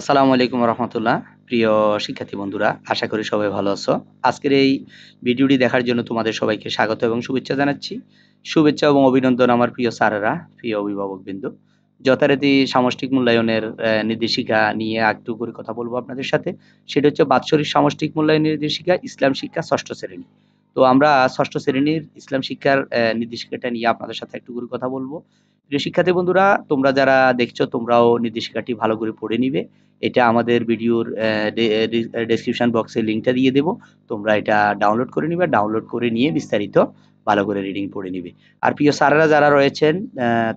আসসালামু আলাইকুম রহমতুল্লাহ প্রিয় শিক্ষার্থী বন্ধুরা আশা করি সবাই ভালো আছো আজকের এই ভিডিওটি দেখার জন্য তোমাদের সবাইকে স্বাগত এবং শুভেচ্ছা জানাচ্ছি শুভেচ্ছা এবং অভিনন্দন আমার প্রিয় স্যারেরা প্রিয় অভিভাবকবৃন্দ যথারীতি সামষ্টিক মূল্যায়নের নির্দেশিকা নিয়ে একটু করে কথা বলবো আপনাদের সাথে সেটা হচ্ছে বাৎসরিক সামষ্টিক মূল্যায়ন নির্দেশিকা ইসলাম শিক্ষা ষষ্ঠ শ্রেণী তো আমরা ষষ্ঠ শ্রেণীর ইসলাম শিক্ষার নির্দেশিকাটা নিয়ে আপনাদের সাথে একটু করে কথা বলবো প্রিয় শিক্ষার্থী বন্ধুরা তোমরা যারা দেখছো তোমরাও নির্দেশিকাটি ভালো করে পড়ে নিবে এটা আমাদের ভিডিওর ডেসক্রিপশন বক্সে লিঙ্কটা দিয়ে দেবো তোমরা এটা ডাউনলোড করে নিবে ডাউনলোড করে নিয়ে বিস্তারিত ভালো করে রিডিং পড়ে নিবে আর প্রিয় স্যারেরা যারা রয়েছেন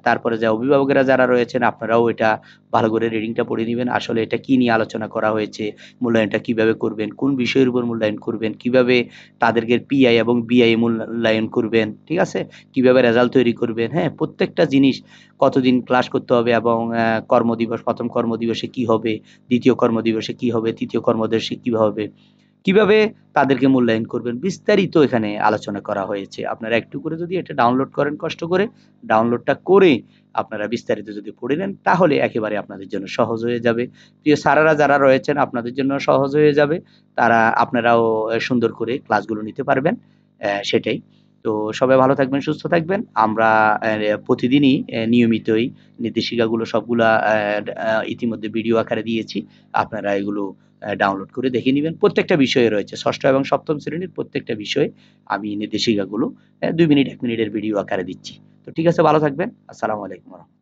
তারপরে যে অভিভাবকেরা যারা রয়েছেন আপনারাও এটা ভালো করে রিডিংটা পড়ে নেবেন আসলে এটা কি নিয়ে আলোচনা করা হয়েছে মূল্যায়নটা কিভাবে করবেন কোন বিষয়ের উপর মূল্যায়ন করবেন কিভাবে তাদেরকে পিআই এবং বিআই মূল্যায়ন করবেন ঠিক আছে কিভাবে রেজাল্ট তৈরি করবেন হ্যাঁ প্রত্যেকটা জিনিস কতদিন ক্লাস করতে হবে এবং কর্মদিবস প্রথম কর্মদিবসে কি হবে দ্বিতীয় কর্মদিবসে কি হবে তৃতীয় কর্মদিবসে কি হবে কিভাবে তাদেরকে মূল্যায়ন করবেন বিস্তারিত এখানে আলোচনা করা হয়েছে আপনারা একটু করে যদি এটা ডাউনলোড করেন কষ্ট করে ডাউনলোডটা করে আপনারা বিস্তারিত যদি পড়ে নেন তাহলে একেবারে আপনাদের জন্য সহজ হয়ে যাবে প্রিয় সারারা যারা রয়েছেন আপনাদের জন্য সহজ হয়ে যাবে তারা আপনারাও সুন্দর করে ক্লাসগুলো নিতে পারবেন সেটাই তো সবাই ভালো থাকবেন সুস্থ থাকবেন আমরা প্রতিদিনই নিয়মিতই নির্দেশিকাগুলো সবগুলা ইতিমধ্যে ভিডিও আকারে দিয়েছি আপনারা এগুলো ডাউনলোড করে দেখে নেবেন প্রত্যেকটা বিষয়ে রয়েছে ষষ্ঠ এবং সপ্তম শ্রেণীর প্রত্যেকটা বিষয়ে আমি নির্দেশিকাগুলো দুই মিনিট এক মিনিটের ভিডিও আকারে দিচ্ছি তো ঠিক আছে ভালো থাকবেন আসসালামু আলাইকুম